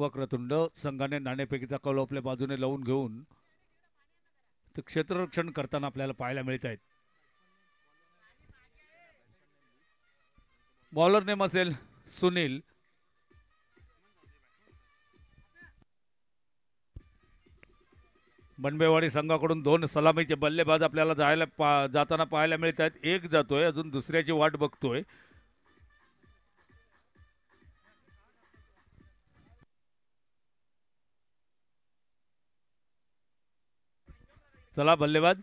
वक्रतुंड संघाने नाणेपैकीचा कौल आपल्या बाजूने लावून घेऊन ते क्षेत्ररक्षण करताना आपल्याला पाहायला मिळत आहेत बॉलर नेम असेल सुनील बनबेवाडी संघाकडून दोन सलामीचे बल्लेबाज आपल्याला जायला पा जाताना पाहायला मिळत आहेत एक जातोय अजून दुसऱ्याची वाट बघतोय चला बल्लेबाज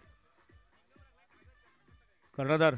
कर्णधार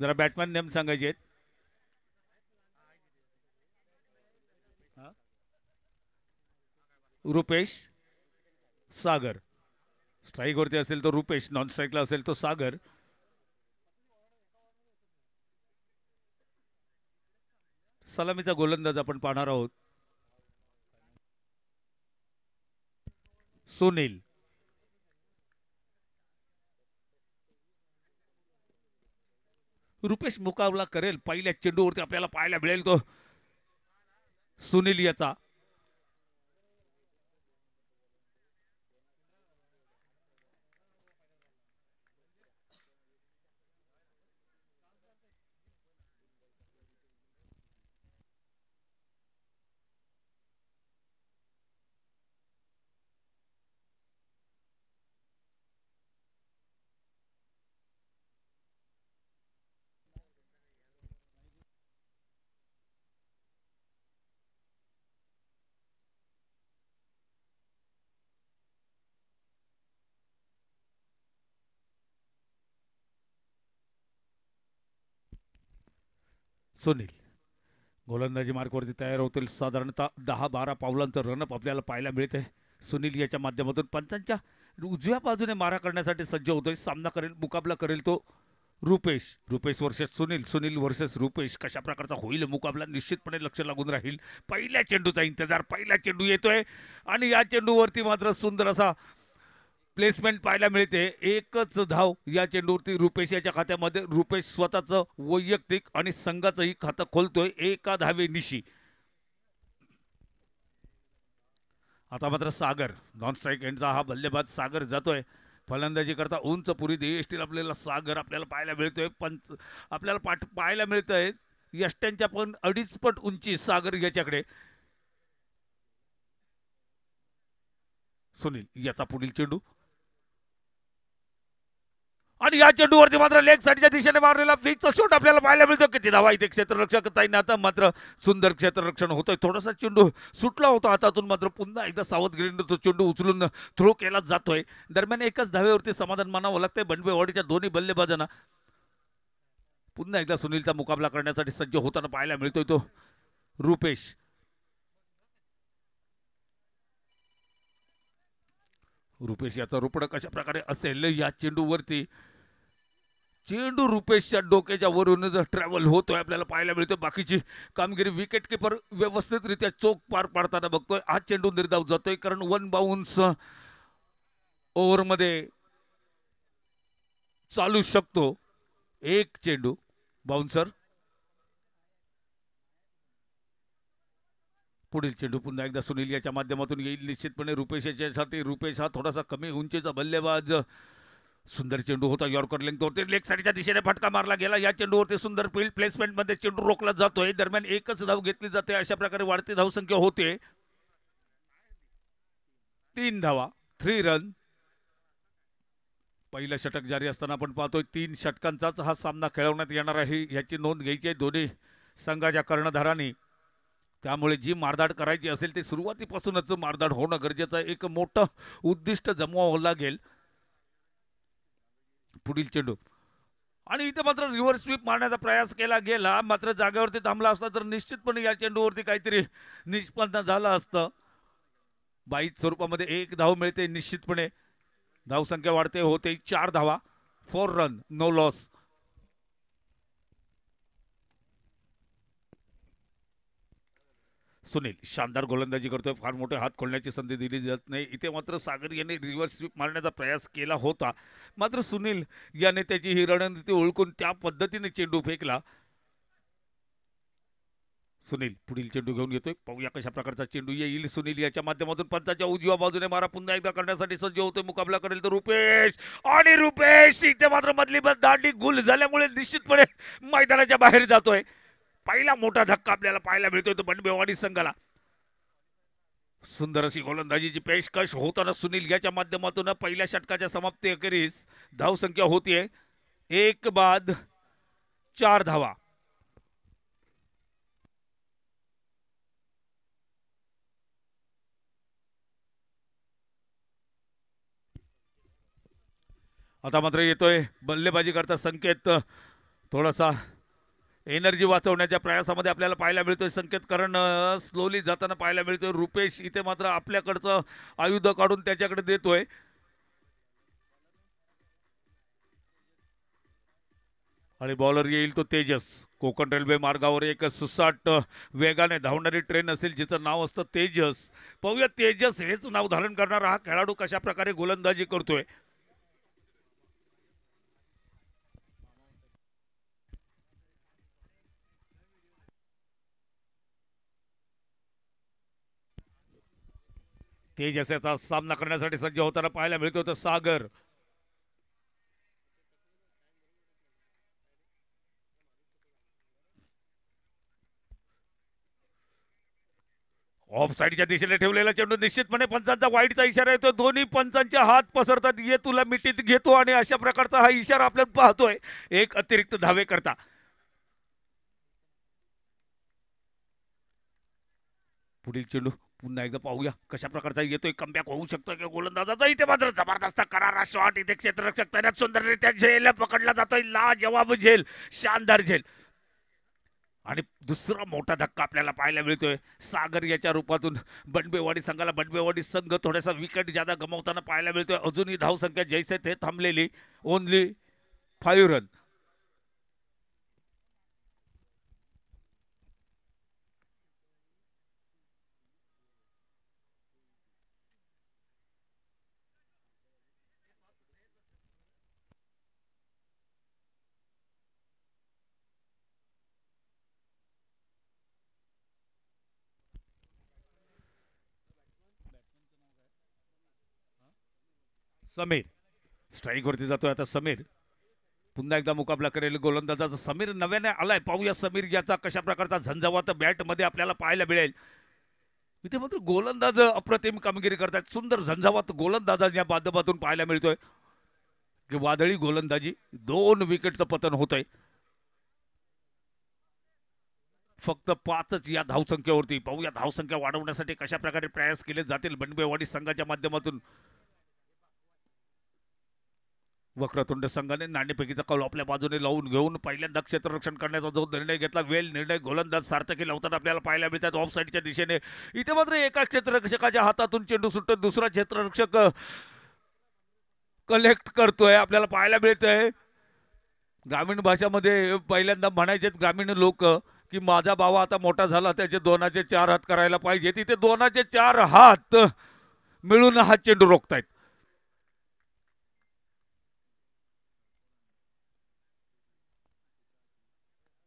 जरा बॅट्समॅन नेम सांगायचे आहेत रुपेश सागर वरती असेल तो रुपेश नॉन स्ट्राईकला असेल तो सागर सलामीचा गोलंदाज आपण पाहणार आहोत सुनील रुपेश मुकाबला करेल पहिल्या चेंडूवरती आपल्याला पाहायला मिळेल तो सुनील याचा सुनील गोलंदाजी मार्गवरती तयार होतील साधारणतः दहा बारा पावलांचं रनअप आपल्याला पाहायला मिळते सुनील याच्या माध्यमातून पंचांच्या उजव्या बाजूने मारा करण्यासाठी सज्ज होतोय सामना करेल मुकाबला करेल तो रुपेश रुपेश वर्सेस सुनील सुनील वर्सेस रुपेश कशा प्रकारचा होईल मुकाबला निश्चितपणे लक्ष लागून राहील पहिल्या चेंडूचा इंतजार पहिला चेंडू येतोय आणि या चेंडूवरती मात्र सुंदर असा प्लेसमेंट पाहायला मिळते एकच धाव या चेंडूवरती रुपेश याच्या खात्यामध्ये रुपेश स्वतःचं वैयक्तिक आणि संघाचंही खातं खोलतोय एका धावे निशी आता मात्र सागर नॉन स्ट्राईक एंडचा हा बल्लेबाज सागर जातोय फलंदाजी करता उंच पुरी देशतील आपल्याला सागर आपल्याला पाहायला मिळतोय पंच आपल्याला पाठ पाहायला मिळतंय यष्ट्यांच्या पण अडीच पट उंची सागर याच्याकडे सुनील याचा पुढील चेंडू आणि या चेंडूवरती मात्र लेग साडीच्या दिशेने मारलेला फ्लिकचा शॉट आपल्याला पाहायला मिळतो किती धावा इथे क्षेत्ररक्षक ताईने आता मात्र सुंदर क्षेत्ररक्षण होतोय थोडासा चेंडू सुटला होता हातातून मात्र पुन्हा एकदा सावधगिरीनं तो चेंडू उचलून थ्रो केला जातोय दरम्यान एकच धावेवरती समाधान मानावं लागतंय बंडबेवाडीच्या दोन्ही बल्लेबाजांना पुन्हा एकदा सुनीलचा मुकाबला करण्यासाठी सज्ज होताना पाहायला मिळतोय तो रुपेश रुपेश याचा रोपड कशा प्रकारे असेल या चेंडूवरती चेंडू रुपेशच्या डोक्याच्या वरून जर ट्रॅव्हल होतोय आपल्याला पाहायला मिळतोय बाकीची कामगिरी विकेट किपर व्यवस्थितरित्या चोख पार पाडताना बघतोय हा चेंडू निर्धाव जातोय कारण वन बाउन्स ओव्हरमध्ये चालू शकतो एक चेंडू बाउन्सर पुढील चेंडू पुन्हा एकदा सुनील याच्या माध्यमातून येईल निश्चितपणे रुपेश याच्यासाठी रुपेश हा थोडासा कमी उंचीचा बल्लेबाज सुंदर चेंडू होता यॉर्कर लेंगवरती लेग साईडच्या दिशेने फटका मारला गेला या चेंडूवरती सुंदर फील्ड प्लेसमेंटमध्ये चेंडू रोखला जातोय दरम्यान एकच धाव घेतली जाते अशा प्रकारे वाढती धावसंख्या होते तीन धावा थ्री रन पहिलं षटक जारी असताना आपण पाहतोय तीन षटकांचाच हा सामना खेळवण्यात येणार आहे याची नोंद घ्यायची आहे दोन्ही संघाच्या कर्णधारांनी त्यामुळे जी मारधाड करायची असेल ते सुरुवातीपासूनच मारधाड होणं गरजेचं एक मोठं उद्दिष्ट जमवावं लागेल पुढील चेंडू आणि इथे मात्र रिव्हर्स स्वीप मारण्याचा प्रयास केला गेला मात्र जागेवरती थांबला असता तर निश्चितपणे या चेंडूवरती काहीतरी निष्पन्न झालं असतं बाईक स्वरूपामध्ये एक धाव मिळते निश्चितपणे धावसंख्या वाढते होते चार धावा four run no loss Sunil शानदार गोलंदाजी करतोय फार मोठे हात खोलण्याची संधी दिली जात नाही इथे मात्र सागर यांनी रिव्हर्स स्वीप मारण्याचा प्रयास केला होता मात्र सुनील याने त्याची ही रणनीती ओळखून त्या पद्धतीने चेंडू फेकला सुनील पुढील चेंडू घेऊन येतोय पाहूया कशा प्रकारचा चेंडू येईल सुनील याच्या माध्यमातून पंचाच्या उजव्या बाजूने मारा पुन्हा एकदा करण्यासाठी सज्ज होतोय मुकाबला करेल तर रुपेश आणि रुपेश इथे मात्र मधली दांडी गुल झाल्यामुळे निश्चितपणे मैदानाच्या बाहेर जातोय पहिला मोठा धक्का आपल्याला पाहायला मिळतोय तो बनबेवाडी संघाला सुंदर अशी गोलंदाजीची पेशकश होताना सुनील याच्या माध्यमातून पहिल्या षटकाच्या समाप्ती अखेरीस धावसंख्या होतीये एक बाद चार धावा आता मात्र येतोय बल्लेबाजी करता संकेत थोडासा एनर्जी वाचवण्याच्या प्रयासामध्ये आपल्याला पाहायला मिळतोय संकेतकरण स्लोली जाताना पाहायला मिळतोय रुपेश इथे मात्र आपल्याकडचं आयुध काढून त्याच्याकडे देतोय आणि बॉलर येईल तो तेजस कोकण रेल्वे मार्गावर एक सुसाट वेगाने धावणारी ट्रेन असेल जिचं नाव असतं तेजस पाहूया तेजस हेच नाव धारण करणारा हा खेळाडू कशा प्रकारे गोलंदाजी करतोय जसे याचा सामना करण्यासाठी सज्ज होताना पाहायला मिळतो तर सागर ऑफ साईडच्या दिशेने ठेवलेला चेंडू निश्चितपणे पंचांचा वाईटचा इशारा येतो दोन्ही पंचांच्या हात पसरतात ये तुला मिठीत घेतो आणि अशा प्रकारचा हा इशारा आपल्याला पाहतोय एक अतिरिक्त धावे करता पुढील चेंडू पुन्हा एकदा पाहूया कशा प्रकारचा येतोय कमबॅक होऊ शकतो किंवा गोलंदाजाचा इथे मात्र जबरदस्त करारा शॉट इथे क्षेत्ररक्षक तैनात सुंदररित्या झेल पकडला जातोय ला जवाब झेल शानदार झेल आणि दुसरा मोठा धक्का आपल्याला पाहायला मिळतोय सागर याच्या रूपातून बनबेवाडी संघाला बंडबेवाडी संघ थोडासा विकेट ज्यादा गमावताना पाहायला मिळतोय अजूनही धावसंख्या जैसे ते थांबलेली ओनली फायव्ह रन समीर स्ट्राईकवरती जातोय आता समीर पुन्हा एकदा मुकाबला करेल गोलंदाजाचा समीर नव्याने आलाय पाहूया समीर याचा कशा प्रकारचा झंझावात बॅटमध्ये आपल्याला पाहायला मिळेल इथे मात्र गोलंदाज अप्रतिम कामगिरी करतात सुंदर झंझावात गोलंदाजा या माध्यमातून पाहायला मिळतोय की वादळी गोलंदाजी दोन विकेटचं पतन होतंय फक्त पाचच या धावसंख्येवरती पाहूया धावसंख्या वाढवण्यासाठी कशा प्रकारे प्रयास केले जातील बनबेवाडी संघाच्या माध्यमातून वक्रतुंड संघाने नाणेपैकीचा कौल आपल्या बाजूने लावून घेऊन पहिल्यांदा क्षेत्ररक्षण करण्याचा जो निर्णय घेतला वेल निर्णय गोलंदाज सार्थकी लावताना आपल्याला पाहायला मिळतात ऑफसाईडच्या दिशेने इथे मात्र एका क्षेत्ररक्षकाच्या हातातून चेंडू सुटतो दुसरा क्षेत्ररक्षक कलेक्ट करतोय आपल्याला पाहायला आहे ग्रामीण भाषामध्ये पहिल्यांदा म्हणायचे ग्रामीण लोक की माझा बाबा आता मोठा झाला त्याचे दोनाचे चार हात करायला पाहिजे तिथे दोनाचे चार हात मिळून हा चेंडू रोखतायत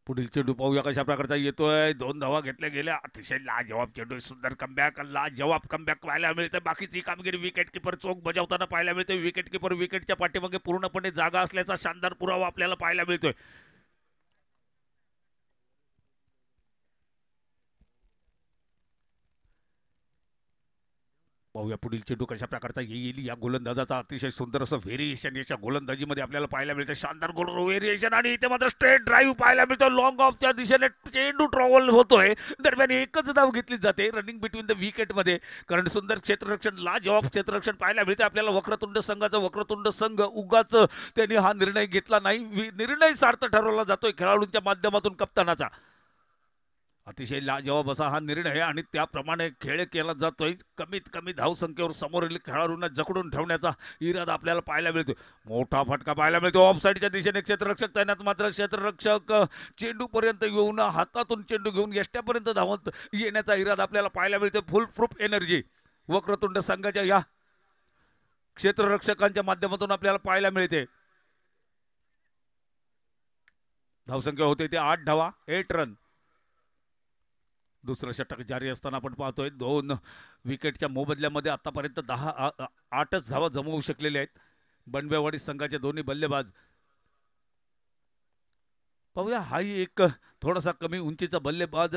पुढील चेंडू पाहूया कशा प्रकारचा येतोय दोन धावा घेतल्या गेल्या अतिशय लाजवाब चेंडू सुंदर कमबॅक लाजवाब कमबॅक पाहायला मिळते बाकीची कामगिरी विकेट किपर चोख बजावताना पाहायला मिळते विकेट किपर विकेटच्या पाठीमागे पूर्णपणे जागा असल्याचा शानदार पुरावा आपल्याला पाहायला मिळतोय पाहूया पुढील चेंडू कशा प्रकारचा येईल या गोलंदाजाचा अतिशय सुंदर असं व्हेरिएशन याच्या गोलंदाजीमध्ये आपल्याला पाहायला मिळतं शानदार गोल व्हेरिएशन आणि इथे मात्र स्ट्रेट ड्राईव्ह पाहायला मिळतो लॉंग ऑफच्या दिशेने चेंडू ट्रॉव्हल होतोय दरम्यान एकच धाव घेतली जाते रनिंग बिटवीन द विकेटमध्ये कारण सुंदर क्षेत्ररक्षण लाज ऑफ क्षेत्ररक्षण पाहायला मिळते आपल्याला वक्रतुंड संघाचं वक्रतुंड संघ उगाच त्यांनी हा निर्णय घेतला नाही निर्णय सार्थ ठरवला जातोय खेळाडूंच्या माध्यमातून कप्तानाचा अतिशय लाजवाब असा हा निर्णय आहे आणि त्याप्रमाणे खेळ केला जातोय कमीत कमी धावसंख्येवर समोरील खेळाडूंना जखडून ठेवण्याचा इरादा आपल्याला पाहायला मिळतो मोठा फटका पाहायला मिळतो ऑफसाईडच्या दिशेने क्षेत्ररक्षक तैनात मात्र क्षेत्ररक्षक चेंडूपर्यंत येऊन हातातून चेंडू घेऊन यष्ट्यापर्यंत धावत येण्याचा इरादा आपल्याला पाहायला मिळतो फुल प्रूफ एनर्जी वक्रतुंड संघाच्या या क्षेत्ररक्षकांच्या माध्यमातून आपल्याला पाहायला मिळते धावसंख्या होते ते आठ धावा एट रन दुसरं षटक जारी असताना आपण पाहतोय दोन विकेटच्या मोबदल्यामध्ये आतापर्यंत दहा आठच धावा जमवू शकलेले आहेत बनबेवाडी संघाचे दोन्ही बल्लेबाज पाहूया हाही एक थोडासा कमी उंचीचा बल्लेबाज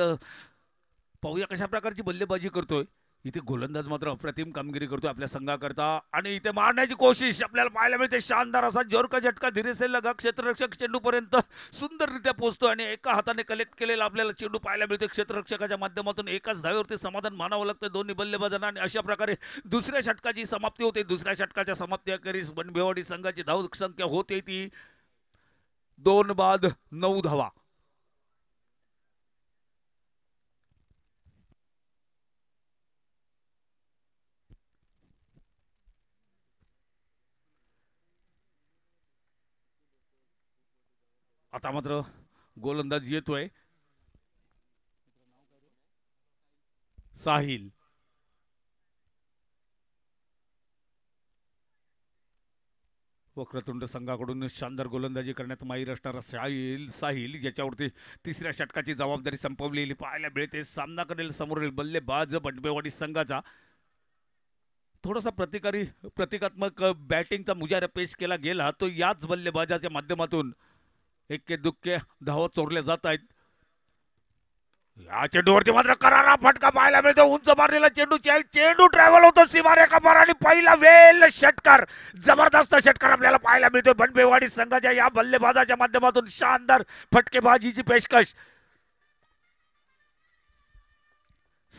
पाहूया कशा प्रकारची बल्लेबाजी करतोय इथे गोलंदाज मात्र अप्रतिम कामगिरी करतो आपल्या संघाकरता आणि इथे मारण्याची कोशिश आपल्याला पाहायला मिळते शानदार असा जोरका झटका धीरेसे लगा क्षेत्ररक्षक चेंडूपर्यंत सुंदररित्या पोहोचतो आणि एका हाताने कलेक्ट केलेला आपल्याला चेंडू पाहायला मिळतो क्षेत्ररक्षकाच्या माध्यमातून एकाच धावेवरती समाधान मानावं लागतं दोन्ही बल्लेबाजांना आणि अशा प्रकारे दुसऱ्या षटकाची समाप्ती होते दुसऱ्या षटकाच्या अखेरीस बनभेवाडी संघाची धाव संख्या होते ती दोन बाद नऊ धावा आता मात्र गोलंदाज येतोय साहिल वक्रतुंड संघाकडून शानदार गोलंदाजी करण्यात माहीर असणारा साहिल साहिल याच्यावरती तिसऱ्या षटकाची जबाबदारी संपवलेली पाहायला मिळते सामना करेल समोरील बल्लेबाज बटबेवाडी संघाचा थोडासा प्रतिकारी प्रतिकात्मक बॅटिंगचा मुजारा पेश केला गेला तो याच बल्लेबाजाच्या माध्यमातून इतके दुक्के धाव चोरले जात आहेत या चेंडूवरती मात्र करारा फटका पाहायला मिळतो उंच मारलेला चेंडू चेंडू ट्रॅव्हल होतो मार आणि पहिला वेल षटकार जबरदस्त षटकार आपल्याला पाहायला मिळतोय बनबेवाडी संघाच्या या बल्लेबाजाच्या माध्यमातून शानदार फटकेबाजीची पेशकश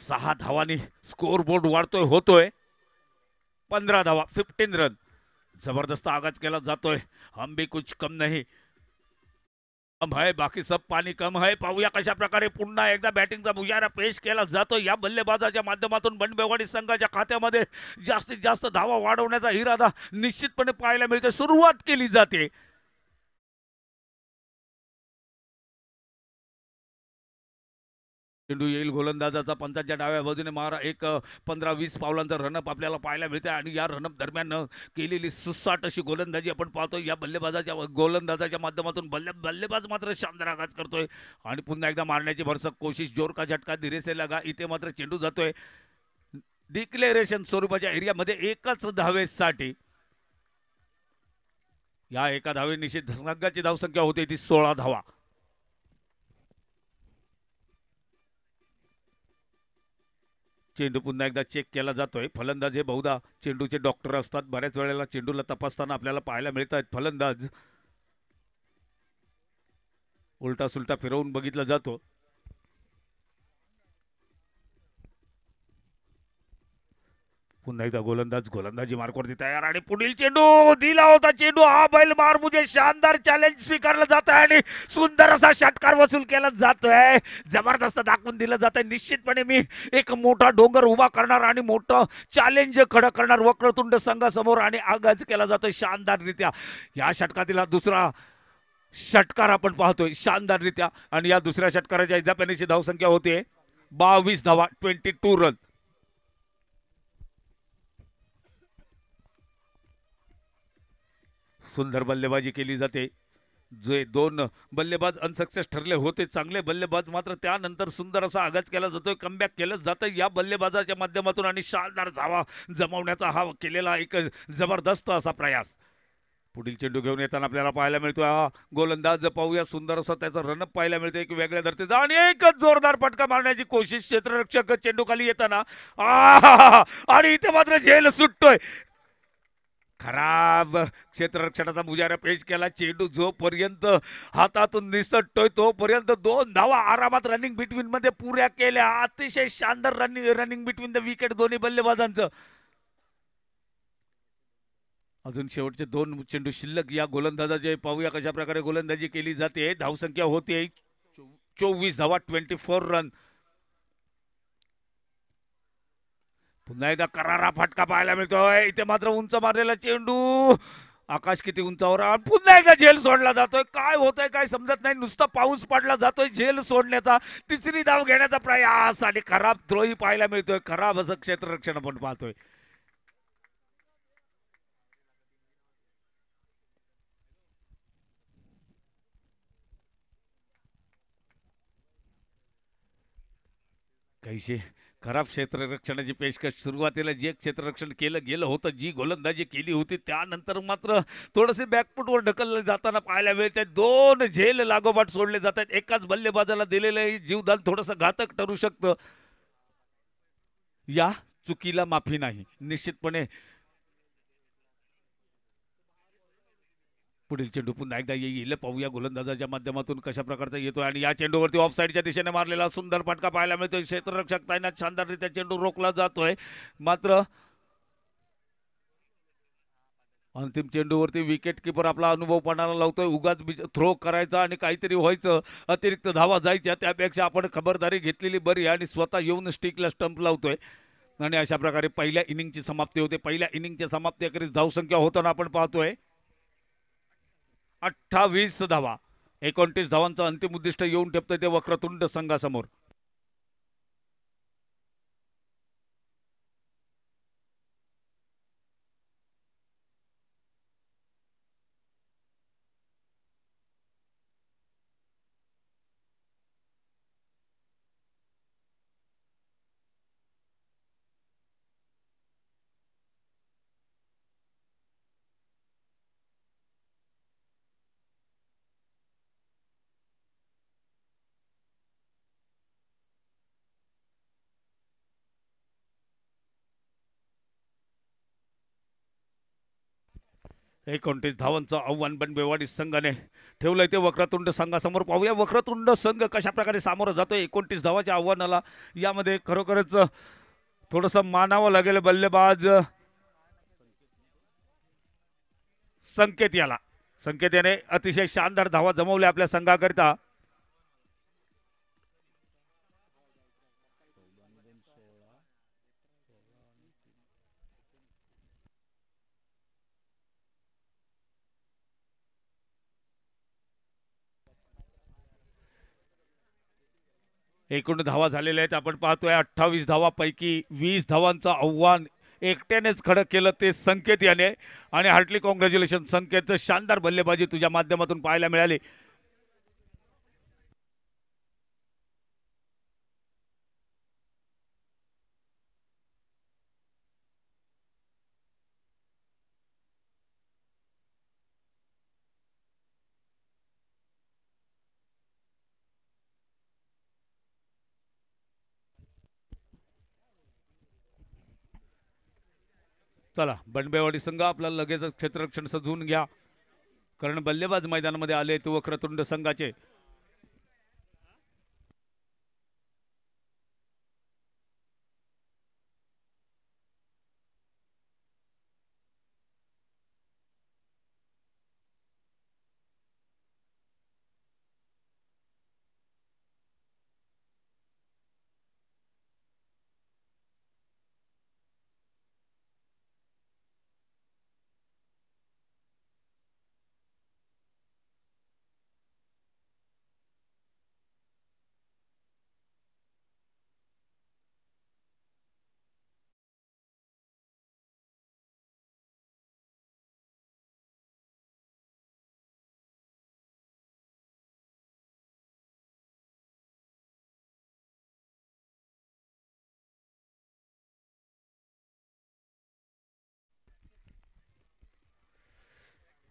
सहा धावांनी स्कोर बोर्ड वाढतोय होतोय पंधरा धावा फिफ्टीन रन जबरदस्त आगाज केला जातोय हम भी कुछ कम नाही कम है बाकी सब पाणी कम आहे पाहूया कशा प्रकारे पुन्हा एकदा बॅटिंगचा मुजारा पेश केला जातो या बल्लेबाजाच्या माध्यमातून बंडबेवाडी संघाच्या खात्यामध्ये जास्तीत जास्त धावा वाढवण्याचा इरादा निश्चितपणे पाहायला मिळतो सुरुवात केली जाते चेंडू येईल गोलंदाजाचा पंचाच्या डाव्या बाजूने मारा एक पंधरा वीस पावलांचा रनअप आपल्याला पाहायला मिळते आणि या रनअप दरम्यान केलेली सुसाट अशी गोलंदाजी आपण पाहतो या बल्लेबाजाच्या गोलंदाजाच्या माध्यमातून बल्ले बल्लेबाज मात्र शानदार आघात करतोय आणि पुन्हा एकदा मारण्याची भरसक कोशिश जोर का झटका दिरेसे लगा इथे मात्र चेंडू जातोय डिक्लेरेशन स्वरूपाच्या एरियामध्ये एकाच धावेसाठी या एका धावे निश्चित धावसंख्या होते ती सोळा धावा चेंडू पुन्हा एकदा चेक केला जातोय फलंदाज हे बहुधा चेंडूचे डॉक्टर असतात बऱ्याच वेळेला चेंडूला तपासताना आपल्याला पाहायला मिळत आहेत फलंदाज उलटा सुलटा फिरवून बघितला जातो पुन्हा एकदा गोलंदाज गोलंदाजी मार्कवरती तयार आणि पुढील चेंडू दिला होता चेंडू हा बैल मार मुझे शानदार चॅलेंज स्वीकारला जात आहे आणि सुंदर असा षटकार वसूल केला जातोय जबरदस्त दाखवून दिलं जात आहे निश्चितपणे मी एक मोठा डोंगर उभा करणार आणि मोठं चॅलेंज खडक करणार वक्रतुंड संघासमोर आणि आगाज केला जातोय शानदाररित्या या षटकातील दुसरा षटकार आपण पाहतोय शानदाररित्या आणि या दुसऱ्या षटकाराच्या जपानीची धावसंख्या होते बावीस धावा ट्वेंटी टू रन सुंदर बल्लेबाजी केली जाते जे दोन बल्लेबाज अनसक्सेस ठरले होते चांगले बल्लेबाज मात्र त्यानंतर सुंदर असा आगाज केला जातोय कमबॅक केलं जातं या बल्लेबाजाच्या माध्यमातून आणि शानदार धावा जमवण्याचा हा केलेला एक जबरदस्त असा प्रयास पुढील चेंडू घेऊन येताना आपल्याला पाहायला मिळतो हा गोलंदाज पाहूया सुंदर असा त्याचा रनअप पाहायला मिळतो एक वेगळ्या धर्तीचा आणि एकच जोरदार फटका मारण्याची कोशिश क्षेत्ररक्षक चेंडू खाली येताना आणि इथे मात्र झेल सुटतोय खराब क्षेत्ररक्षणाचा पुजारा पेश केला चेंडू पर्यंत हातातून निसटतोय तोपर्यंत दोन धावा आरामात रनिंग बिटवीन मध्ये पुऱ्या केल्या अतिशय शानदार running running between the wicket दोन्ही बल्लेबाजांचं अजून शेवटचे दोन चेंडू शिल्लक या गोलंदाजाचे पाहूया कशा प्रकारे गोलंदाजी केली जाते धावसंख्या होती चोवीस धावा ट्वेंटी फोर रन पुन्हा एकदा करारा फटका पाहायला मिळतोय इथे मात्र उंच मारलेला चेंडू आकाश किती उंचावर पुन्हा एकदा झेल सोडला जातोय काय होतंय काय समजत नाही नुसता पाऊस पडला जातोय झेल सोडण्याचा तिसरी धाव घेण्याचा प्रयास आणि खराब द्रोही पाहायला मिळतोय खराब असं क्षेत्ररक्षण आपण पाहतोय कैसे खराब क्षेत्ररक्षणाची पेशकश सुरुवातीला जे क्षेत्ररक्षण केलं गेलं होतं जी गोलंदाजी केली होती त्यानंतर मात्र थोडंसे बॅकफुटवर ढकलले जाताना पाहायला मिळते दोन झेल लागोपाठ सोडले जात आहेत एकाच बल्लेबाजाला दिलेलं जीवदान थोडंसं घातक ठरू शकतं या चुकीला माफी नाही निश्चितपणे पुढील चेंडू पुन्हा एकदा येईल पाहूया गोलंदाजाच्या माध्यमातून कशा प्रकारचा येतोय आणि या चेंडूवरती ऑफ साईडच्या दिशेने मारलेला सुंदर फटका पाहायला मिळतोय क्षेत्ररक्षक तायनात शानदाररित्या चेंडू रोखला जातोय मात्र अंतिम चेंडूवरती विकेट किपर आपला अनुभव पणाला लावतोय उगाच थ्रो करायचा आणि काहीतरी व्हायचं अतिरिक्त धावा जायच्या त्यापेक्षा आपण खबरदारी घेतलेली बरी आणि स्वतः येऊन स्टिकला स्टंप लावतोय आणि अशा प्रकारे पहिल्या इनिंगची समाप्ती होते पहिल्या इनिंगच्या समाप्ती अखेरीस धावसंख्या होताना आपण पाहतोय अठ्ठावीस धावा एकोणतीस धावांचं अंतिम उद्दिष्ट येऊन ठेपतं ते वक्रतुंड संघासमोर एकोणतीस धावांचं आव्हान बेवाडी संघाने ठेवलं ते वक्रतुंड संघासमोर पाहूया वक्रतुंड संघ कशा प्रकारे सामोरं जातो एकोणतीस धावाच्या आव्हानाला यामध्ये खरोखरच थोडस मानावं लागेल बल्लेबाज संकेत याला संकेत याने अतिशय शानदार धावा जमवल्या आपल्या संघाकरिता एकूण धावा झालेल्या आहेत आपण पाहतोय अठ्ठावीस धावापैकी वीस धावांचं आव्हान एकट्यानेच खडं केलं ते संकेत याने आणि हार्टली कॉंग्रॅच्युलेशन संकेत शानदार बल्लेबाजी तुझ्या माध्यमातून पाहायला मिळाली चला बंडबेवाडी संघ आपला लगेचच क्षेत्ररक्षण सजवून घ्या कारण बल्लेबाज मैदानामध्ये आले तो वक्रतुंड संघाचे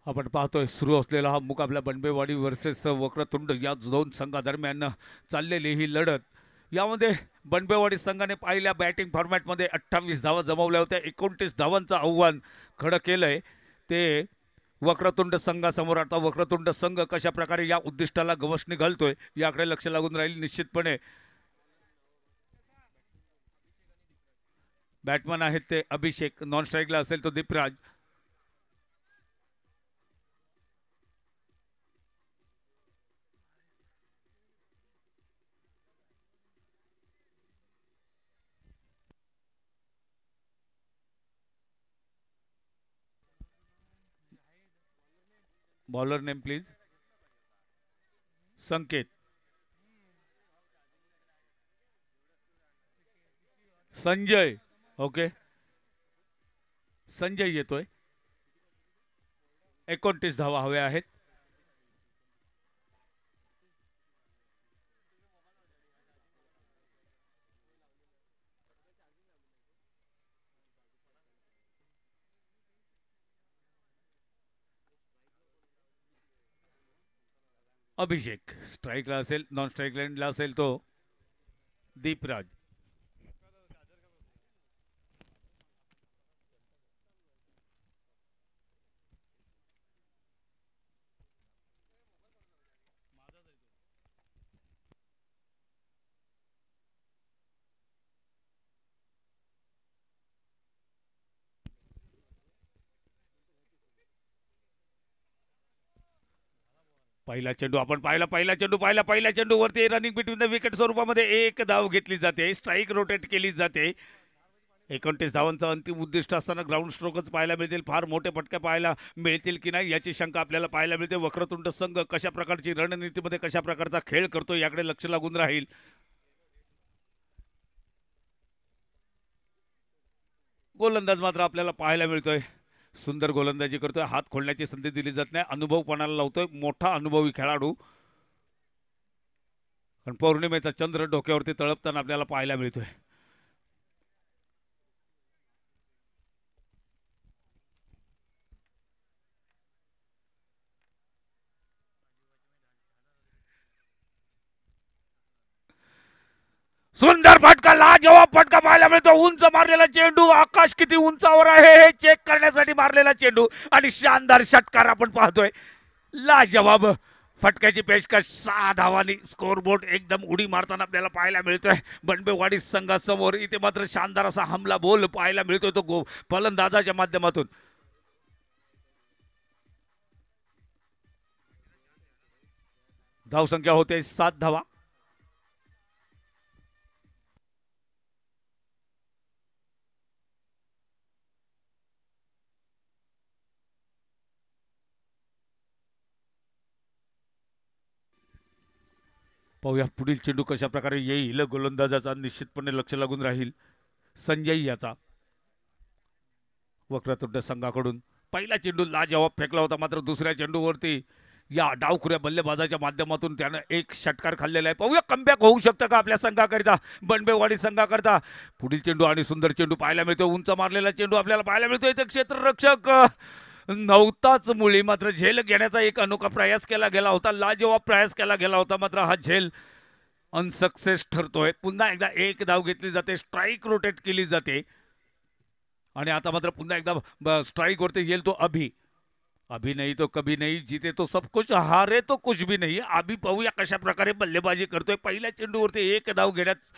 आपण पाहतोय सुरू असलेला हा मुकाबला बनबेवाडी वर्सेस वक्रतुंड या दोन संघादरम्यान चाललेली ही लढत यामध्ये बनबेवाडी संघाने पाहिल्या बॅटिंग फॉर्मॅटमध्ये अठ्ठावीस धावा जमवल्या होत्या एकोणतीस धावांचं आव्हान खडं केलं ते वक्रतुंड संघासमोर आता वक्रतुंड संघ कशा प्रकारे या उद्दिष्टाला गवसणी घालतोय याकडे लक्ष लागून राहील निश्चितपणे बॅटमन आहेत ते अभिषेक नॉन स्ट्राईकला असेल तो Deepraj bowler name please Sanket Sanjay okay Sanjay येतोय एकोणतीस धावा हवे आहेत अभिषेक स्ट्राईकला असेल नॉन स्ट्राईक असेल तो दीपराज पहिला चेंडू आपण पाहिला पहिला चेंडू पाहिला पहिला चेंडू वरती रनिंग बिटवीन द विकेट स्वरूपामध्ये एक धाव घेतली जाते स्ट्राईक रोटेट केली जाते एकोणतीस धावांचं अंतिम उद्दिष्ट असताना ग्राउंड स्ट्रोकच पाहायला मिळतील फार मोठे फटके पाहायला मिळतील की नाही याची शंका आपल्याला पाहायला मिळते वक्रतुंड संघ कशा प्रकारची रणनीतीमध्ये कशा प्रकारचा खेळ करतो याकडे लक्ष लागून राहील गोलंदाज मात्र आपल्याला पाहायला मिळतोय सुंदर गोलंदाजी करतोय हात खोलण्याची संधी दिली जात नाही अनुभव अनुभवपणाला लावतोय मोठा अनुभवी खेळाडू पण पौर्णिमेचा चंद्र डोक्यावरती तळपताना आपल्याला पाहायला मिळतोय सुंदर फटका लाज फटका पाहायला मिळतो उंच मारलेला चेंडू आकाश किती उंचावर आहे हे चेक करण्यासाठी मारलेला चेंडू आणि शानदार षटकार आपण पाहतोय जवाब फटक्याची पेशकश सहा धावानी स्कोअरबोर्ड एकदम उडी मारताना आपल्याला पाहायला मिळतोय बंडबेवाडी संघासमोर इथे मात्र शानदार असा हमला बोल पाहायला मिळतोय तो गो फलंदाजाच्या माध्यमातून धावसंख्या होते सात धावा पाहूया पुढील चेंडू कशा प्रकारे येईल गोलंदाजाचा निश्चितपणे लक्ष लागून राहील संजय याचा वक्रतुंड संघाकडून पहिला चेंडू लाजवाब फेकला होता मात्र दुसऱ्या चेंडूवरती या डावखुऱ्या बल्लेबाजाच्या माध्यमातून त्यानं एक षटकार खाल्लेला आहे पाहूया कमबॅक होऊ शकतं का आपल्या संघाकरिता बंडबेवाडी संघाकरिता पुढील चेंडू आणि सुंदर चेंडू पाहायला मिळतो उंच मारलेला चेंडू आपल्याला पाहायला मिळतो इथे क्षेत्ररक्षक नव्हताच मुळी मात्र झेल घेण्याचा एक अनोखा प्रयास केला गेला होता लाजवाब प्रयास केला गेला होता मात्र हा झेल अनसक्सेस ठरतोय पुन्हा एकदा एक धाव घेतली जाते स्ट्राईक रोटेट केली जाते आणि आता मात्र पुन्हा एकदा स्ट्राईकवरती येईल तो अभि अभी नाही तो कभी नाही जिते तो सब कुछ हारे तो कुछ भी नाही अभी पाहूया कशा प्रकारे बल्लेबाजी करतोय पहिल्या चेंडूवरती एक धाव घेण्यात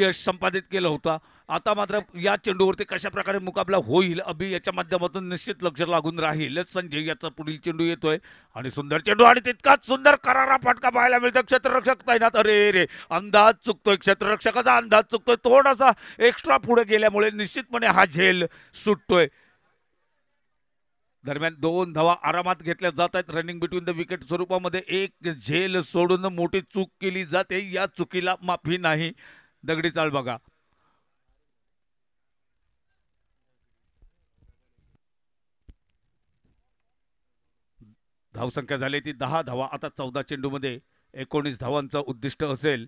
यश संपादित केलं होतं आता मात्र या चेंडूवरती कशा प्रकारे मुकाबला होईल अभि याच्या माध्यमातून निश्चित लक्ष लागून राहील संजय याचा पुढील चेंडू येतोय आणि सुंदर चेंडू आणि तितकाच सुंदर करारा फटका पाहायला मिळतो क्षेत्ररक्षक तैनात अरे रे अंदाज चुकतोय क्षेत्ररक्षकाचा अंदाज चुकतोय थोडासा एक्स्ट्रा पुढे गेल्यामुळे निश्चितपणे हा झेल सुटतोय दरम्यान दोन धावा आरामात घेतल्या जात आहेत रनिंग बिटवीन द विकेट स्वरूपामध्ये एक झेल सोडून मोठी चूक केली जाते या चुकीला माफी नाही दगडी चाल बघा धावसंख्या झाली ती दहा धावा आता चौदा चेंडूमध्ये एकोणीस धावांचं उद्दिष्ट असेल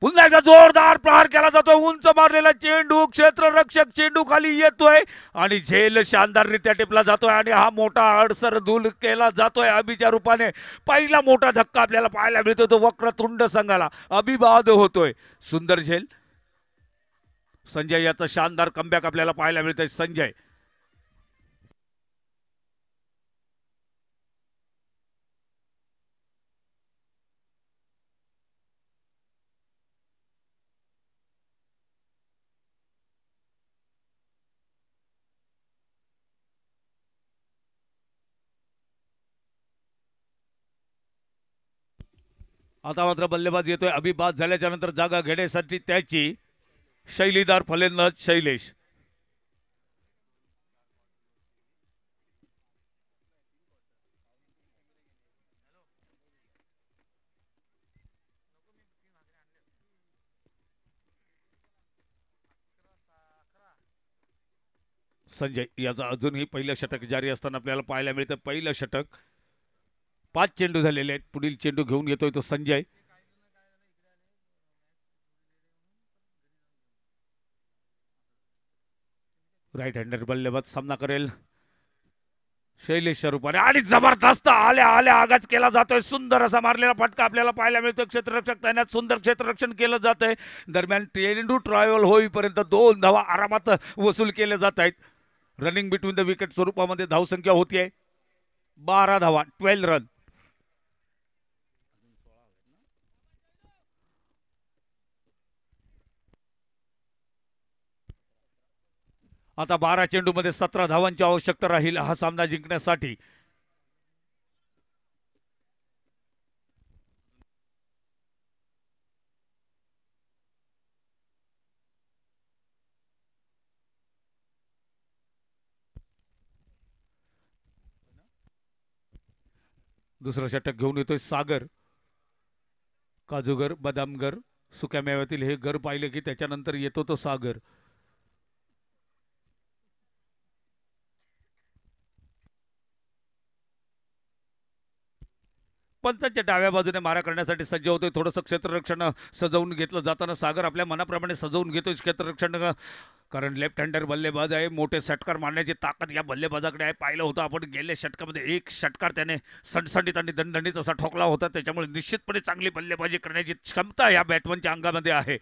पुन्हा एकदा जोरदार प्रहार केला जातो उंच मारलेला चेंडू क्षेत्ररक्षक चेंडू खाली येतोय आणि झेल शानदाररित्या टिपला जातोय आणि हा मोठा अडसर धूल केला जातोय अभिच्या रूपाने पहिला मोठा धक्का आपल्याला पाहायला मिळतो तो तुंड संघाला अभिबाद होतोय सुंदर झेल संजय याचा शानदार कमबॅक आपल्याला पाहायला मिळतोय संजय आता मात्र बल्लेबाज येतोय अभि बाद झाल्याच्या नंतर जागा घेण्यासाठी त्याची शैलीदार फलंदाज शैलेश संजय याचा अजूनही पहिलं षटक जारी असताना आपल्याला पाहायला मिळतं पहिलं षटक पाच चेंडू झालेले आहेत पुढील चेंडू घेऊन घेतोय तो संजय राईट हँडर बल्लेबाज सामना करेल शैलेश स्वरूपाने आणि जबरदस्त आल्या आल्या आगाज केला जातोय सुंदर असा मारलेला फटका आपल्याला पाहायला मिळतोय क्षेत्ररक्षक तैनात सुंदर क्षेत्ररक्षण केलं जात आहे दरम्यान ट्रेंडू ट्रॅव्हल होईपर्यंत दोन धावा आरामात वसूल केले जात आहेत रनिंग बिटवीन द विकेट स्वरूपामध्ये धावसंख्या होती आहे बारा धावा ट्वेल्व रन आता बारा चेंडूमध्ये सतरा धावांची आवश्यकता राहील हा सामना जिंकण्यासाठी दुसरं षटक घेऊन येतोय सागर काजूगर बदामगर सुक्या मेव्यातील हे घर पाहिलं की त्याच्यानंतर येतो तो सागर पंचांच्या डाव्या बाजूने मारा करण्यासाठी सज्ज होतोय थोडंसं क्षेत्ररक्षण सजवून घेतलं जाताना सागर आपल्या मनाप्रमाणे सजवून घेतोय क्षेत्ररक्षण कारण लेफ्ट हँडर बल्लेबाज आहे मोठे षटकार मारण्याची ताकद या बल्लेबाजाकडे आहे पाहिलं होतं आपण गेल्या षटकामध्ये एक षटकार त्याने सणसंडीत आणि दणदणीत असा ठोकला होता त्याच्यामुळे निश्चितपणे चांगली बल्लेबाजी करण्याची क्षमता या बॅटमनच्या अंगामध्ये आहे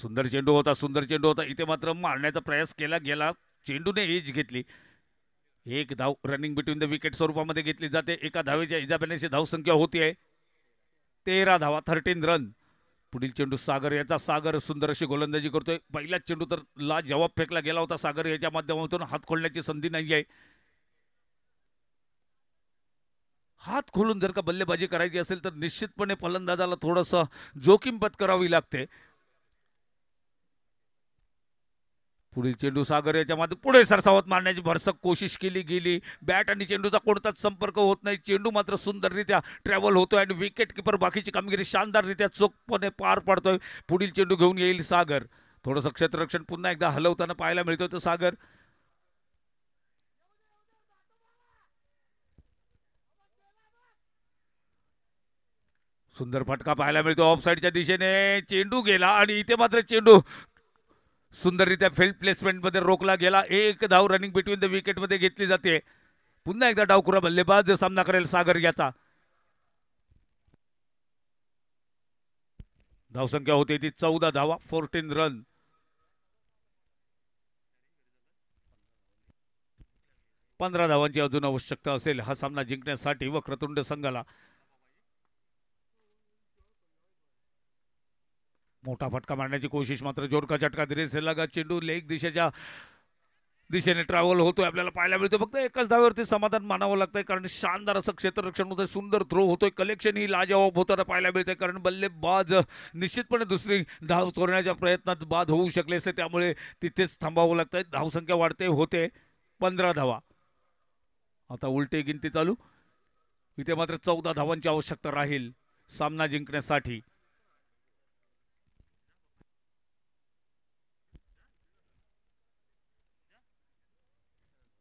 सुंदर चेंडू होता सुंदर चेंडू होता इथे मात्र मारण्याचा प्रयास केला गेला चेंडूने एज घेतली एक धाव रनिंग बिटवीन द विकेट स्वरूपामध्ये घेतली जाते एका धावेच्या इजाबॅनेची धावसंख्या होती आहे तेरा धावा थर्टीन रन पुढील चेंडू सागर याचा सागर सुंदर अशी गोलंदाजी करतोय पहिलाच चेंडू तर ला जवाब फेकला गेला होता सागर याच्या माध्यमातून हात खोलण्याची संधी नाही आहे हात खोलून जर का बल्लेबाजी करायची असेल तर निश्चितपणे फलंदाजाला थोडंसं जोखीम पत्करावी लागते पुढील चेंडू सागर याच्यामध्ये पुढे सरसावत मारण्याची भरसक कोशिश केली गेली बॅट आणि चेंडूचा कोणताच संपर्क होत नाही चेंडू मात्र सुंदररित्या ट्रॅव्हल होतो आणि विकेट किपर बाकीची कामगिरी शानदाररित्या चोखपणे पार पाडतोय पुढील चेंडू घेऊन येईल सागर थोडंसं क्षेत्ररक्षण पुन्हा एकदा हलवताना पाहायला मिळतो तो सागर सुंदर फटका पाहायला मिळतो ऑफसाईडच्या दिशेने चेंडू गेला आणि इथे मात्र चेंडू सुंदररित्या फील्ड मध्ये रोखला गेला एक धाव रनिंग बिटवीन द मध्ये घेतली जाते पुन्हा एकदा डावखुरा बल्लेबाज सामना करेल सागर याचा धावसंख्या होती ती चौदा धावा फोर्टीन रन पंधरा धावांची अजून आवश्यकता असेल हा सामना जिंकण्यासाठी व क्रतुंड संघाला मोठा फटका मारण्याची कोशिश मात्र जोरका झटका धीरे सल्लागा चेंडू लेग दिशेच्या दिशेने ट्रॅव्हल होतोय आपल्याला पाहायला मिळतो फक्त एकाच धाव्यावरती समाधान मानावं लागतंय कारण शानदार असं क्षेत्ररक्षण होतंय सुंदर थ्रो होतोय कलेक्शन ही लाजवाब होताना पाहायला मिळतंय कारण बल्लेबाज निश्चितपणे दुसरी धाव चोरण्याच्या प्रयत्नात बाद होऊ शकले असते त्यामुळे तिथेच थांबावं लागतंय धावसंख्या वाढते होते पंधरा धावा आता उलटे गिनती चालू इथे मात्र चौदा धावांची आवश्यकता राहील सामना जिंकण्यासाठी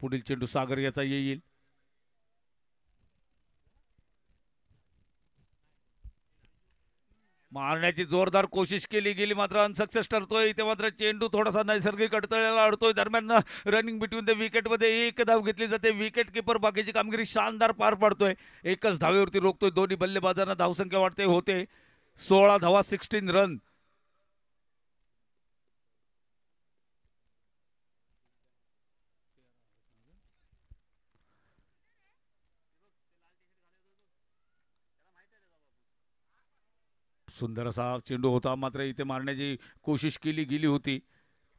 पुढील चेंडू सागर याचा येईल मारण्याची जोरदार कोशिश केली गेली मात्र अनसक्सेस ठरतोय इथे मात्र चेंडू थोडासा नैसर्गिक अडथळ्याला अडतोय दरम्यान रनिंग बिटवीन द विकेटमध्ये एक धाव घेतली जाते विकेट किपर बाकीची कामगिरी शानदार पार पाडतोय एकच धावेवरती रोखतोय दोन्ही बल्लेबाजांना धावसंख्या वाढते होते सोळा धावा सिक्स्टीन रन सुंदर असा चेंडू होता मात्र इथे मारण्याची कोशिश केली गेली होती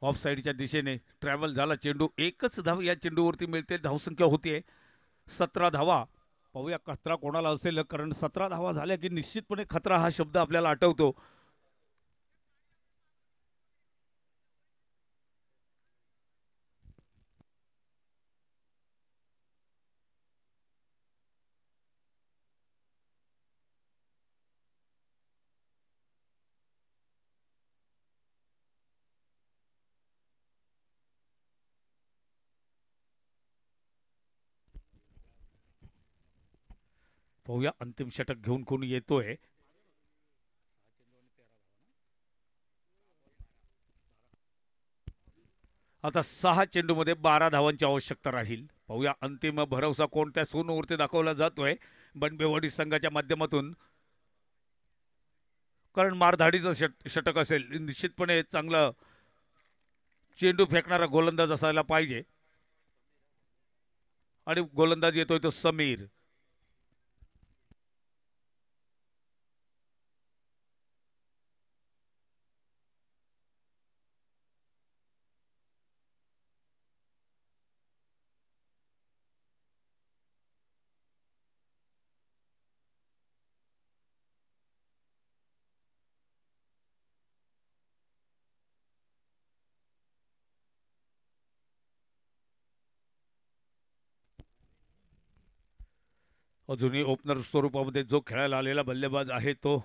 ऑफ साईडच्या दिशेने ट्रॅव्हल झाला चेंडू एकच धाव या चेंडूवरती मिळते धावसंख्या होती सतरा धावा पाहूया कचरा कोणाला असेल कारण सतरा धावा झाल्या की निश्चितपणे खतरा हा शब्द आपल्याला आठवतो पाहूया अंतिम षटक घेऊन कोणी येतोय आता सहा चेंडूमध्ये बारा धावांची आवश्यकता राहील पाहूया अंतिम भरवसा कोणत्या सोनवरती दाखवला जातोय बनबेवाडी संघाच्या माध्यमातून कारण मारधाडीचं षटक षटक असेल निश्चितपणे चांगलं चेंडू फेकणारा गोलंदाज असायला पाहिजे आणि गोलंदाज येतोय तो समीर अजूनही ओपनर स्वरूपामध्ये जो खेळायला आलेला बल्लेबाज आहे तो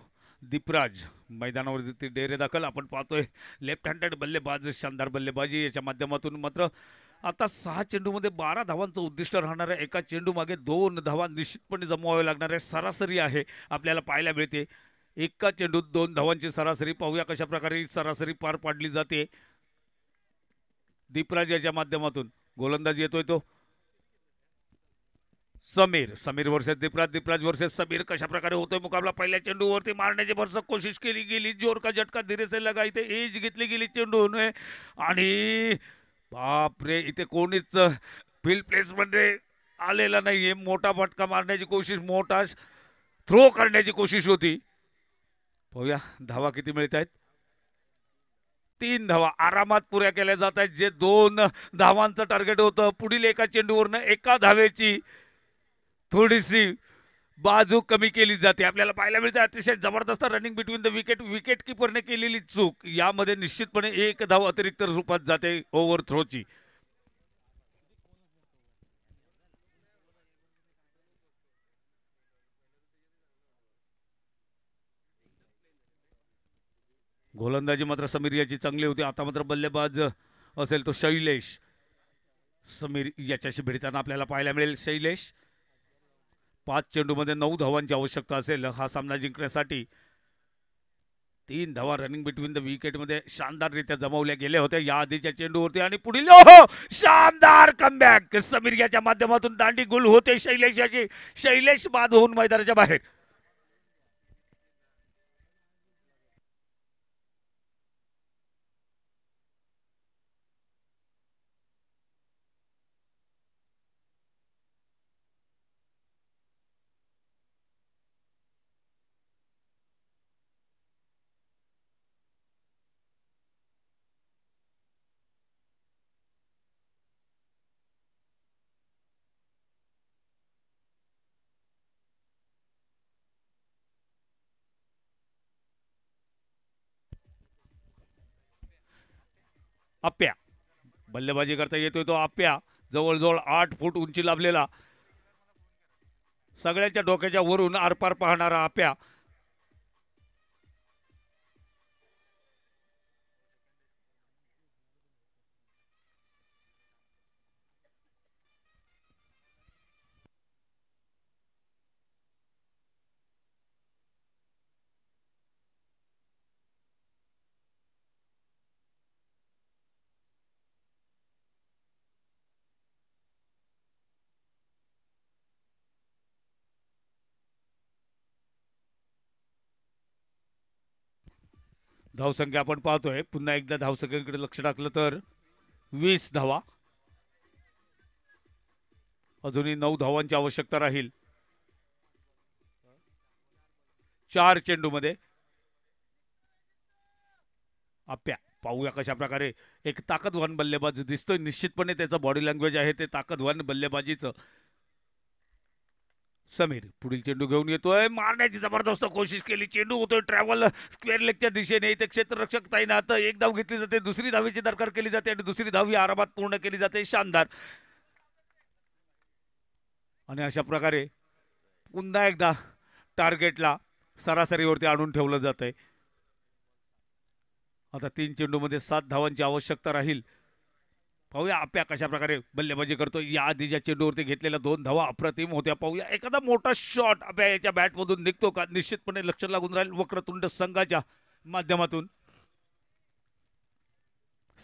दीपराज मैदानावरती डेरे दाखल आपण पाहतोय लेफ्ट हँडेड बल्लेबाज शानदार बल्लेबाजी याच्या माध्यमातून मात्र आता सहा चेंडूमध्ये बारा धावांचं उद्दिष्ट राहणार आहे एका चेंडूमागे दोन धावा निश्चितपणे जमवावे लागणार आहे सरासरी आहे आपल्याला पाहायला मिळते एका चेंडूत दोन धावांची सरासरी पाहूया कशा प्रकारे सरासरी पार पाडली जाते दीपराज याच्या माध्यमातून गोलंदाज येतोय तो समीर समीर वर्सेस दीपराज दीपराज वर्सेस समीर कशा प्रकारे होतोय मुकाबला पहिल्या चेंडूवरती मारण्याची भरसक कोशिश केली गेली जोर का झटका धीरे से लगा इथे एज घेतली गेली चेंडून आणि बापरे इथे कोणीच फील्ड प्लेसमध्ये आलेला नाहीये मोठा फटका मारण्याची कोशिश मोठा थ्रो करण्याची कोशिश होती पाहूया धावा किती मिळत आहेत तीन धावा आरामात पुऱ्या केल्या जात आहेत जे दोन धावांचं टार्गेट होतं पुढील एका चेंडूवरनं एका धावेची थोडीशी बाजू कमी केली जाते आपल्याला पाहायला मिळते अतिशय जबरदस्त running between the wicket wicket किपरने केलेली चूक यामध्ये निश्चितपणे एक धाव अतिरिक्त रूपात जाते ओव्हर थ्रोची गोलंदाजी मात्र समीर याची चांगली होती आता मात्र बल्लेबाज असेल तो शैलेश समीर याच्याशी भिडताना आपल्याला पाहायला मिळेल शैलेश पाच चेंडूमध्ये नऊ धावांची आवश्यकता असेल हा सामना जिंकण्यासाठी तीन धावा रनिंग बिटवीन द विकेटमध्ये शानदाररित्या जमवल्या गेल्या होत्या या आधीच्या चेंडूवरती आणि पुढील शानदार कमबॅक समीर याच्या माध्यमातून दांडी गुल होते शैलेश शैलेश बाद होऊन मैदानाच्या बाहेर आप्या बल्लेबाजी करता येतोय तो आप्या जवळजवळ आठ फूट उंची लाभलेला सगळ्यांच्या डोक्याच्या वरून आरपार पाहणारा आप्या धावसंख्या आपण पाहतोय पुन्हा एकदा धावसंख्येकडे लक्ष टाकलं तर वीस धावा अजूनही नऊ धावांची आवश्यकता राहील चार मध्ये आप्या पाहूया कशा प्रकारे एक ताकदवान बल्लेबाज दिसतोय निश्चितपणे त्याचं बॉडी लँग्वेज आहे ते ताकदवान बल्लेबाजीचं समीर पुढील चेंडू घेऊन येतोय मारण्याची जबरदस्त कोशिश केली चेंडू होतोय ट्रॅव्हल स्क्वेअर लेगच्या दिशेने इथे क्षेत्ररक्षक आता एक धाव घेतली जाते दुसरी धावीची दरकार केली जाते आणि दुसरी धावी आरामात पूर्ण केली जाते शानदार आणि अशा प्रकारे पुन्हा एकदा टार्गेटला सरासरीवरती आणून ठेवलं जात आता तीन चेंडूमध्ये सात धावांची आवश्यकता राहील पाहूया आप्या कशा प्रकारे बल्लेबाजी करतो या आधी ज्या चेंडूवरती घेतलेल्या दोन धावा अप्रतिम होत्या पाहूया एखादा मोठा शॉट आप्या याच्या बॅटमधून निघतो का निश्चितपणे लक्ष लागून राहील वक्रतुंड संघाच्या माध्यमातून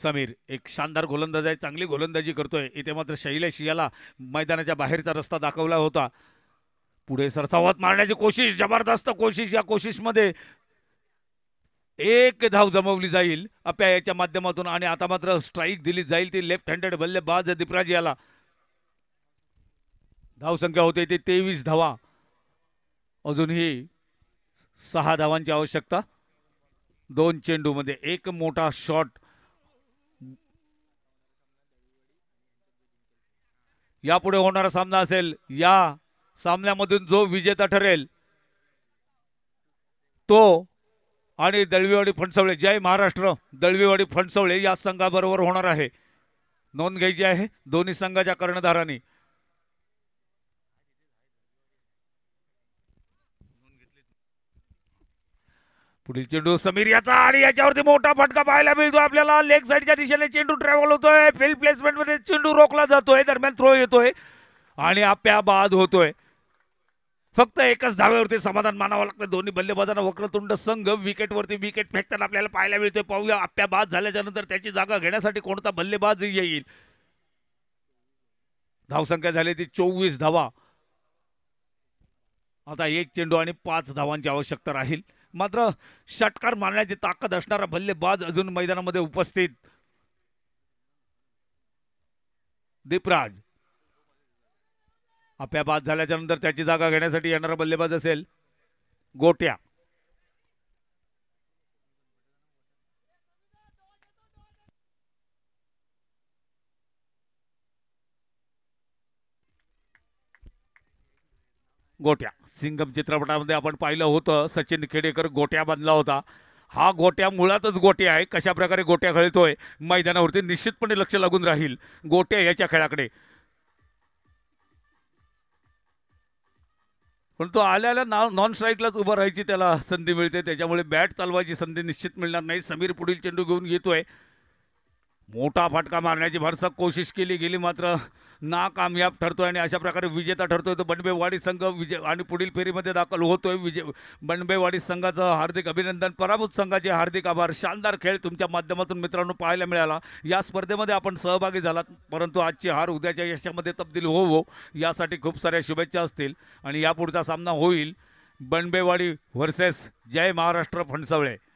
समीर एक शानदार गोलंदाज आहे चांगली गोलंदाजी करतोय इथे मात्र शैलेश याला मैदानाच्या बाहेरचा रस्ता दाखवला होता पुढे सरसावत मारण्याची कोशिश जबरदस्त कोशिश या कोशिशमध्ये एक धाव जमवली जाईल अप्या याच्या माध्यमातून आणि आता मात्र स्ट्राईक दिली जाईल ती लेफ्ट हँडेड बल्लेबाज दीपराज याला संख्या होते ते तेवीस धावा अजूनही सहा धावांची आवश्यकता दोन चेंडू मध्ये एक मोठा शॉट यापुढे होणारा सामना असेल या सामन्यामधून जो विजेता ठरेल तो आणि दळवीवाडी फणसवळे जय महाराष्ट्र दळवीवाडी फणसवळे या संघाबरोबर होणार आहे नोंद घ्यायची आहे दोन्ही संघाच्या कर्णधारांनी पुढील चेंडू समीर याचा आणि याच्यावरती मोठा फटका पाहायला मिळतो आपल्याला लेग साईडच्या दिशेने चेंडू ट्रॅव्हल होतोय फिल्ड प्लेसमेंट मध्ये चेंडू रोखला जातोय दरम्यान थ्रो येतोय आणि आप्या बाद होतोय फक्त एकाच धाव्यावरती समाधान मानावं लागतं दोन्ही बल्लेबाजांना वक्रतुंड संघ विकेटवरती विकेट फेकताना आपल्याला पाहायला मिळतोय पाहूया आप्या बाद झाल्याच्या नंतर त्याची जागा घेण्यासाठी कोणता बल्लेबाज येईल धावसंख्या झाली ती चोवीस धावा आता एक चेंडू आणि पाच धावांची आवश्यकता राहील मात्र षटकार मारण्याची ताकद असणारा बल्लेबाज अजून मैदानामध्ये उपस्थित दीपराज आप्या बाद झाल्याच्यानंतर त्याची जागा घेण्यासाठी येणारा बल्लेबाज असेल गोट्या गोट्या सिंगम चित्रपटामध्ये आपण पाहिलं होतं सचिन खेडेकर गोट्या बांधला होता हा गोट्या मुळातच गोट्या आहे कशा प्रकारे गोट्या खेळतोय मैदानावरती निश्चितपणे लक्ष लागून राहील गोट्या याच्या खेळाकडे पण तो आल्याला ना नॉन स्ट्राईकलाच उभं राहायची त्याला संधी मिळते त्याच्यामुळे बॅट चालवायची संधी निश्चित मिळणार नाही समीर पुढील चेंडू घेऊन घेतोय मोठा फटका मारण्याची भरसक कोशिश केली गेली मात्र नाकामयाब ठरतो आणि अशा प्रकारे विजेता ठरतोय तो बनबेवाडी संघ विजे आणि पुढील फेरीमध्ये दाखल होतोय विजे बनबेवाडी संघाचं हार्दिक अभिनंदन पराभूत संघाचे हार्दिक आभार शानदार खेळ तुमच्या माध्यमातून मित्रांनो पाहायला मिळाला या स्पर्धेमध्ये आपण सहभागी झालात परंतु आजची हार उद्याच्या यशामध्ये तब्दील हो हो यासाठी खूप साऱ्या शुभेच्छा असतील आणि यापुढचा सामना होईल बनबेवाडी व्हर्सेस जय महाराष्ट्र फणसवळे